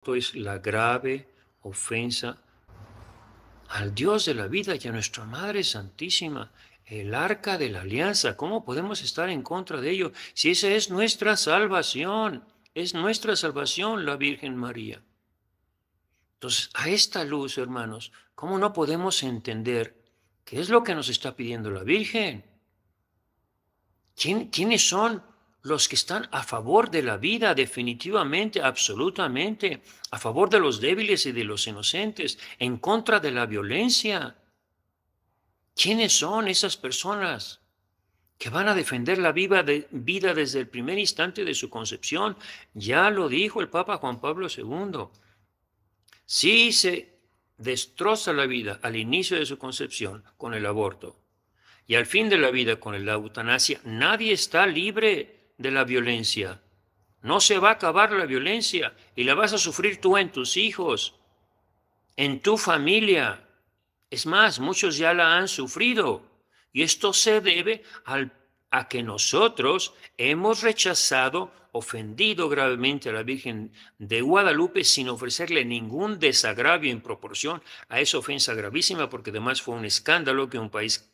Esto es la grave ofensa al Dios de la vida y a nuestra Madre Santísima, el arca de la alianza. ¿Cómo podemos estar en contra de ello si esa es nuestra salvación? Es nuestra salvación la Virgen María. Entonces, a esta luz, hermanos, ¿cómo no podemos entender qué es lo que nos está pidiendo la Virgen? ¿Quién, ¿Quiénes son los que están a favor de la vida, definitivamente, absolutamente, a favor de los débiles y de los inocentes, en contra de la violencia. ¿Quiénes son esas personas que van a defender la viva vida desde el primer instante de su concepción? Ya lo dijo el Papa Juan Pablo II. Si se destroza la vida al inicio de su concepción con el aborto y al fin de la vida con la eutanasia, nadie está libre de la violencia. No se va a acabar la violencia y la vas a sufrir tú en tus hijos, en tu familia. Es más, muchos ya la han sufrido. Y esto se debe al, a que nosotros hemos rechazado, ofendido gravemente a la Virgen de Guadalupe sin ofrecerle ningún desagravio en proporción a esa ofensa gravísima, porque además fue un escándalo que un país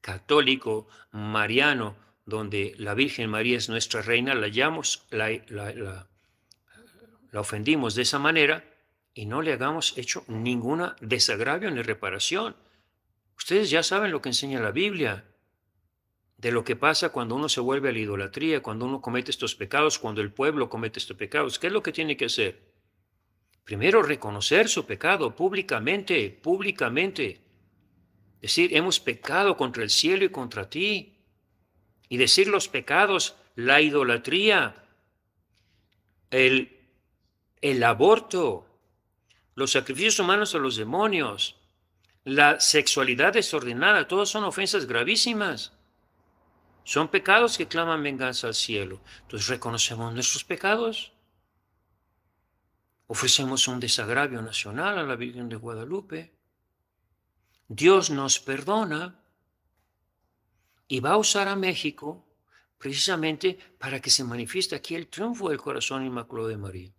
católico, mariano, donde la Virgen María es nuestra reina, la, la, la, la ofendimos de esa manera y no le hagamos hecho ninguna desagravio ni reparación. Ustedes ya saben lo que enseña la Biblia, de lo que pasa cuando uno se vuelve a la idolatría, cuando uno comete estos pecados, cuando el pueblo comete estos pecados. ¿Qué es lo que tiene que hacer? Primero, reconocer su pecado públicamente, públicamente. Decir, hemos pecado contra el cielo y contra ti y decir los pecados, la idolatría, el, aborto, los sacrificios humanos a los demonios, la sexualidad desordenada, todos son ofensas gravísimas. Son pecados que claman venganza al cielo. Entonces reconocemos nuestros pecados. Ofrecemos un desagravio nacional a la Virgen de Guadalupe. Dios nos perdona y va a usar a México precisamente para que se manifieste aquí el triunfo del corazón inmaculado de María.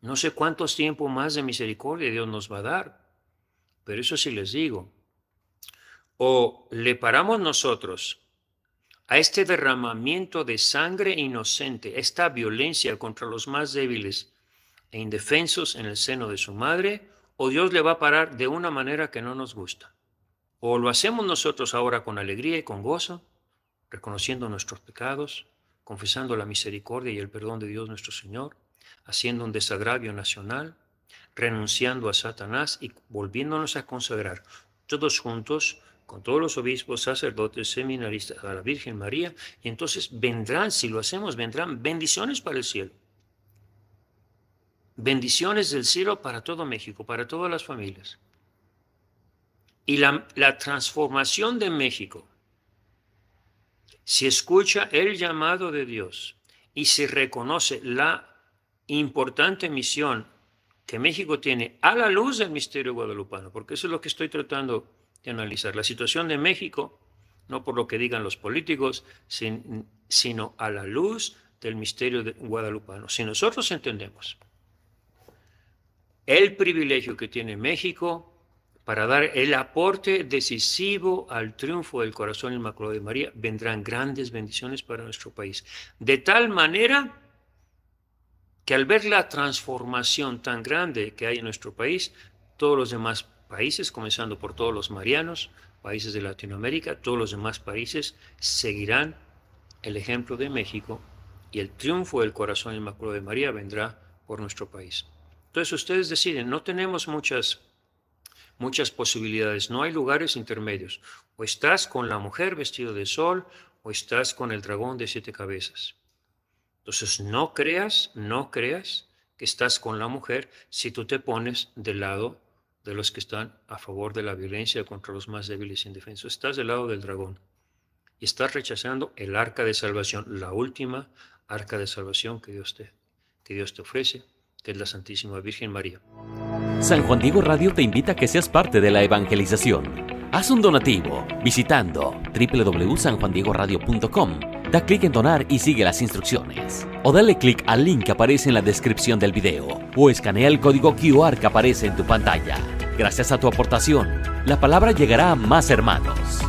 No sé cuántos tiempos más de misericordia Dios nos va a dar, pero eso sí les digo. O le paramos nosotros a este derramamiento de sangre inocente, esta violencia contra los más débiles e indefensos en el seno de su madre, o Dios le va a parar de una manera que no nos gusta. ¿O lo hacemos nosotros ahora con alegría y con gozo, reconociendo nuestros pecados, confesando la misericordia y el perdón de Dios nuestro Señor, haciendo un desagravio nacional, renunciando a Satanás y volviéndonos a consagrar todos juntos con todos los obispos, sacerdotes, seminaristas, a la Virgen María, y entonces vendrán, si lo hacemos, vendrán bendiciones para el cielo. Bendiciones del cielo para todo México, para todas las familias y la, transformación de México, si escucha el llamado de Dios y se reconoce la importante misión que México tiene a la luz del misterio guadalupano, porque eso es lo que estoy tratando de analizar, la situación de México, no por lo que digan los políticos, sino a la luz del misterio de guadalupano. Si nosotros entendemos el privilegio que tiene México para dar el aporte decisivo al triunfo del corazón inmaculado de María, vendrán grandes bendiciones para nuestro país. De tal manera que al ver la transformación tan grande que hay en nuestro país, todos los demás países, comenzando por todos los marianos, países de Latinoamérica, todos los demás países seguirán el ejemplo de México y el triunfo del corazón inmaculado de María vendrá por nuestro país. Entonces ustedes deciden, no tenemos muchas muchas posibilidades, no hay lugares intermedios. O estás con la mujer vestida de sol o estás con el dragón de siete cabezas. Entonces, no creas, no creas que estás con la mujer si tú te pones del lado de los que están a favor de la violencia contra los más débiles y e indefensos. Estás del lado del dragón y estás rechazando el arca de salvación, la última arca de salvación que Dios te, que Dios te ofrece, que es la Santísima Virgen María. San Juan Diego Radio te invita a que seas parte de la evangelización. Haz un donativo visitando www.sanjuandiegoradio.com. Da clic en donar y sigue las instrucciones. O dale clic al link que aparece en la descripción del video o escanea el código QR que aparece en tu pantalla. Gracias a tu aportación, la palabra llegará a más hermanos.